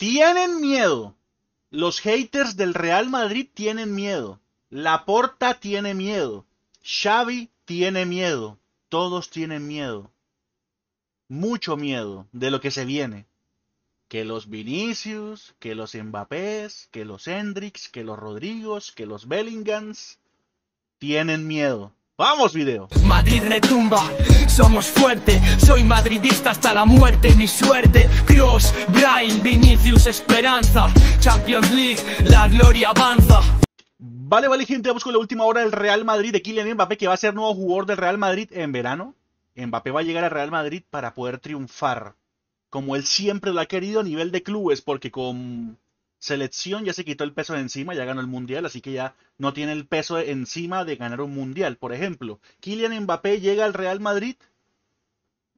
Tienen miedo. Los haters del Real Madrid tienen miedo. La Porta tiene miedo. Xavi tiene miedo. Todos tienen miedo. Mucho miedo de lo que se viene. Que los Vinicius, que los Mbappés, que los Hendrix, que los Rodrigos, que los Bellinghams tienen miedo. Vamos video. Madrid retumba, somos fuerte, soy madridista hasta la muerte, mi suerte. Cross, Brian, Vinicius, Esperanza, Champions League, la gloria avanza. Vale, vale gente, vamos con la última hora del Real Madrid de Kylian Mbappé, que va a ser nuevo jugador del Real Madrid en verano. Mbappé va a llegar al Real Madrid para poder triunfar, como él siempre lo ha querido a nivel de clubes, porque con selección ya se quitó el peso de encima, ya ganó el mundial, así que ya no tiene el peso encima de ganar un mundial. Por ejemplo, Kylian Mbappé llega al Real Madrid,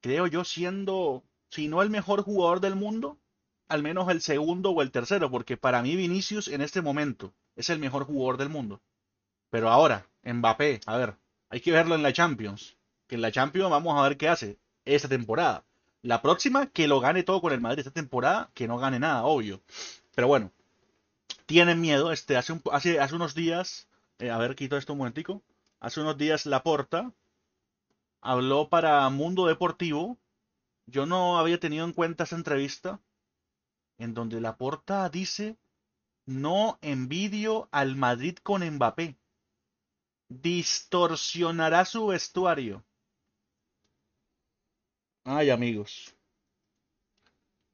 creo yo, siendo, si no el mejor jugador del mundo, al menos el segundo o el tercero, porque para mí Vinicius en este momento es el mejor jugador del mundo. Pero ahora, Mbappé, a ver, hay que verlo en la Champions, que en la Champions vamos a ver qué hace esta temporada. La próxima, que lo gane todo con el Madrid esta temporada, que no gane nada, obvio. Pero bueno, tienen miedo. Este, hace, hace, hace unos días, eh, a ver, quito esto un momentico. Hace unos días Laporta habló para Mundo Deportivo. Yo no había tenido en cuenta esa entrevista en donde Laporta dice, no envidio al Madrid con Mbappé. Distorsionará su vestuario. Ay amigos,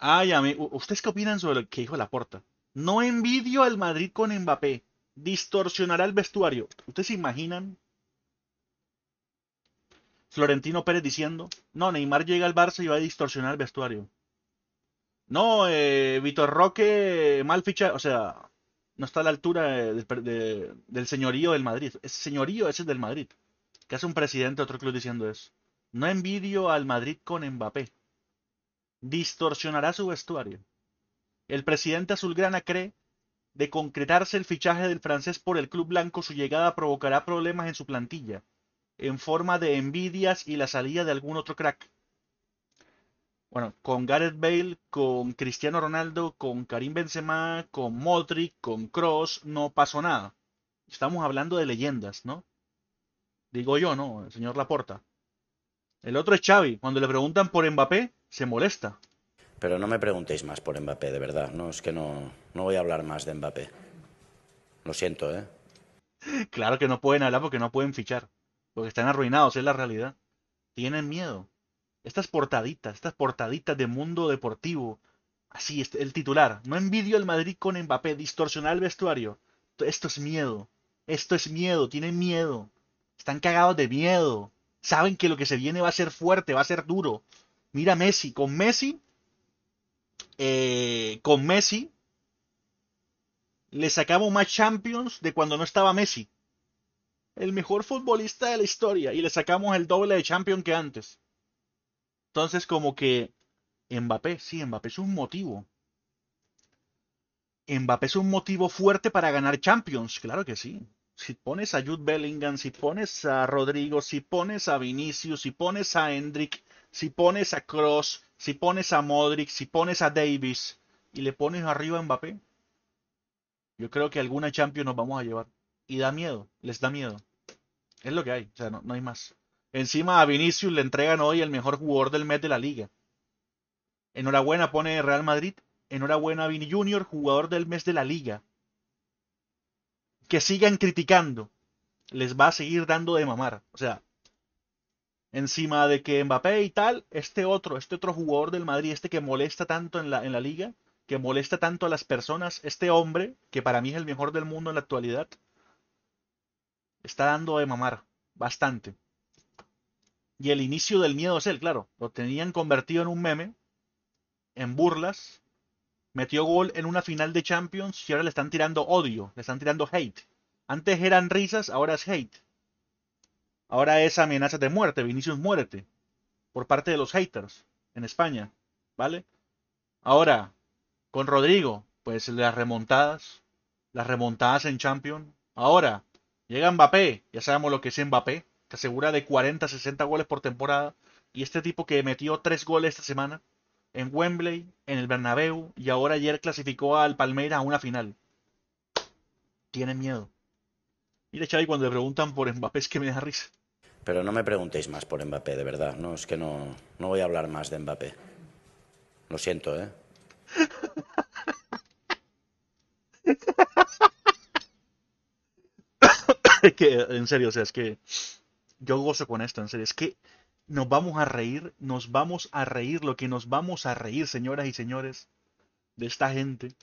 Ay, ¿ustedes qué opinan sobre lo que dijo Laporta? No envidio al Madrid con Mbappé. Distorsionará el vestuario. ¿Ustedes se imaginan? Florentino Pérez diciendo, no, Neymar llega al Barça y va a distorsionar el vestuario. No, eh, Vitor Roque mal ficha, o sea, no está a la altura del señorío del Madrid. Ese señorío ese es del Madrid. ¿Qué hace un presidente de otro club diciendo eso? No envidio al Madrid con Mbappé distorsionará su vestuario. El presidente azulgrana cree de concretarse el fichaje del francés por el club blanco, su llegada provocará problemas en su plantilla, en forma de envidias y la salida de algún otro crack. Bueno, con Gareth Bale, con Cristiano Ronaldo, con Karim Benzema, con Modric, con Cross, no pasó nada. Estamos hablando de leyendas, ¿no? Digo yo, ¿no? El señor Laporta. El otro es Xavi. Cuando le preguntan por Mbappé, se molesta. Pero no me preguntéis más por Mbappé, de verdad. No, es que no, no voy a hablar más de Mbappé. Lo siento, ¿eh? Claro que no pueden hablar porque no pueden fichar. Porque están arruinados, es la realidad. Tienen miedo. Estas portaditas, estas portaditas de mundo deportivo. Así, este, el titular. No envidio el Madrid con Mbappé. Distorsionar el vestuario. Esto es miedo. Esto es miedo. Tienen miedo. Están cagados de miedo saben que lo que se viene va a ser fuerte, va a ser duro. Mira Messi, con Messi, eh, con Messi, le sacamos más Champions de cuando no estaba Messi. El mejor futbolista de la historia y le sacamos el doble de Champions que antes. Entonces como que Mbappé, sí, Mbappé es un motivo. Mbappé es un motivo fuerte para ganar Champions, claro que sí si pones a Jude Bellingham, si pones a Rodrigo, si pones a Vinicius, si pones a Hendrick, si pones a Cross, si pones a Modric, si pones a Davis y le pones arriba a Mbappé, yo creo que alguna Champions nos vamos a llevar. Y da miedo, les da miedo. Es lo que hay, o sea, no, hay más. Encima a Vinicius le entregan hoy el mejor jugador del mes de la liga. Enhorabuena pone Real Madrid. Enhorabuena a Vini Junior, jugador del mes de la liga que sigan criticando, les va a seguir dando de mamar. O sea, encima de que Mbappé y tal, este otro, este otro jugador del Madrid, este que molesta tanto en la, en la liga, que molesta tanto a las personas, este hombre, que para mí es el mejor del mundo en la actualidad, está dando de mamar bastante. Y el inicio del miedo es él, claro. Lo tenían convertido en un meme, en burlas, metió gol en una final de Champions y ahora le están tirando odio, le están tirando hate. Antes eran risas, ahora es hate. Ahora es amenaza de muerte, Vinicius muerte, por parte de los haters en España, ¿vale? Ahora, con Rodrigo, pues las remontadas, las remontadas en Champions. Ahora, llega Mbappé, ya sabemos lo que es Mbappé, que asegura de 40, 60 goles por temporada. Y este tipo que metió 3 goles esta semana, en Wembley, en el Bernabéu y ahora ayer clasificó al Palmeiras a una final. Tiene miedo. Mira, y cuando le preguntan por Mbappé es que me da risa. Pero no me preguntéis más por Mbappé, de verdad. No, es que no, no voy a hablar más de Mbappé. Lo siento, ¿eh? que, en serio, o sea, es que yo gozo con esto, en serio. Es que nos vamos a reír, nos vamos a reír, lo que nos vamos a reír, señoras y señores, de esta gente.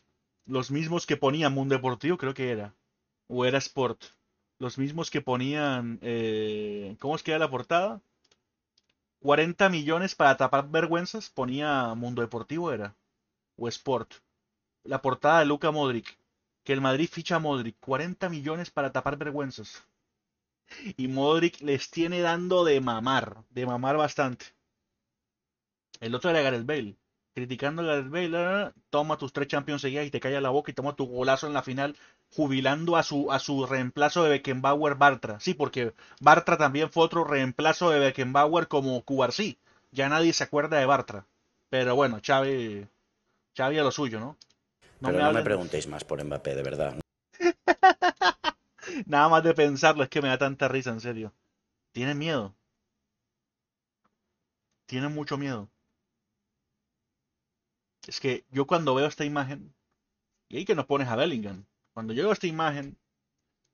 Los mismos que ponían Mundo Deportivo, creo que era, o era Sport. Los mismos que ponían, eh, ¿cómo es que era la portada? 40 millones para tapar vergüenzas, ponía Mundo Deportivo, era, o Sport. La portada de Luca Modric, que el Madrid ficha a Modric, 40 millones para tapar vergüenzas. Y Modric les tiene dando de mamar, de mamar bastante. El otro era Gareth Bale. Criticando a Gareth Bale, ah, toma tus tres Champions seguidas y te calla la boca y toma tu golazo en la final, jubilando a su, a su reemplazo de Beckenbauer Bartra. Sí, porque Bartra también fue otro reemplazo de Beckenbauer como Cubarsí. Ya nadie se acuerda de Bartra. Pero bueno, Xavi, Xavi a lo suyo, ¿no? no Pero no me preguntéis más por Mbappé, de verdad. Nada más de pensarlo es que me da tanta risa, en serio. Tiene miedo. Tiene mucho miedo. Es que yo cuando veo esta imagen, y ahí que nos pones a Bellingham, cuando yo veo esta imagen,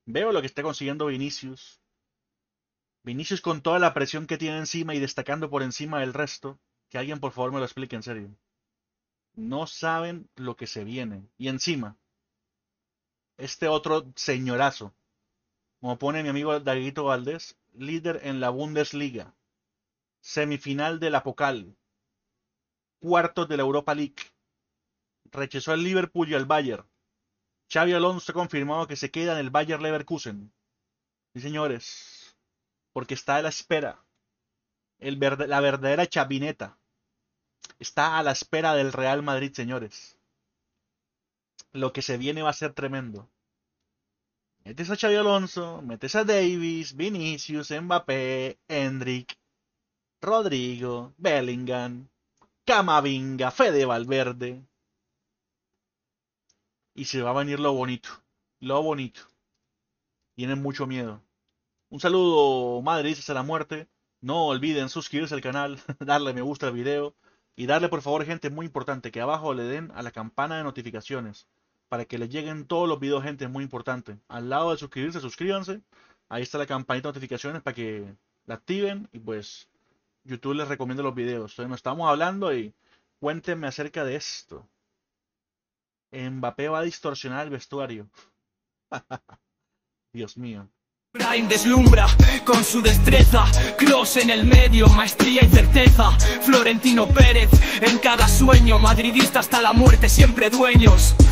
veo lo que está consiguiendo Vinicius. Vinicius con toda la presión que tiene encima y destacando por encima del resto, que alguien por favor me lo explique en serio. No saben lo que se viene. Y encima, este otro señorazo como pone mi amigo Daguito Valdés, líder en la Bundesliga, semifinal del Apocal, cuartos de la Europa League. Rechazó al Liverpool y al Bayern. Xavi Alonso ha confirmado que se queda en el Bayern Leverkusen. Sí, señores, porque está a la espera. la verdadera chavineta está a la espera del Real Madrid, señores. Lo que se viene va a ser tremendo metes a Xavi Alonso, metes a Davis, Vinicius, Mbappé, Hendrick, Rodrigo, Bellingham, Camavinga, Fede Valverde. Y se va a venir lo bonito. Lo bonito. Tienen mucho miedo. Un saludo, Madrid a la muerte. No olviden suscribirse al canal, darle me gusta al video y darle por favor, gente, muy importante, que abajo le den a la campana de notificaciones para que les lleguen todos los videos, gente, es muy importante. Al lado de suscribirse, suscríbanse. Ahí está la campanita de notificaciones para que la activen y pues YouTube les recomienda los videos. Entonces nos estamos hablando y cuéntenme acerca de esto. Mbappé va a distorsionar el vestuario. Dios mío. deslumbra con su destreza, cross en el medio, maestría y certeza. Florentino Pérez en cada sueño, madridista hasta la muerte, siempre dueños.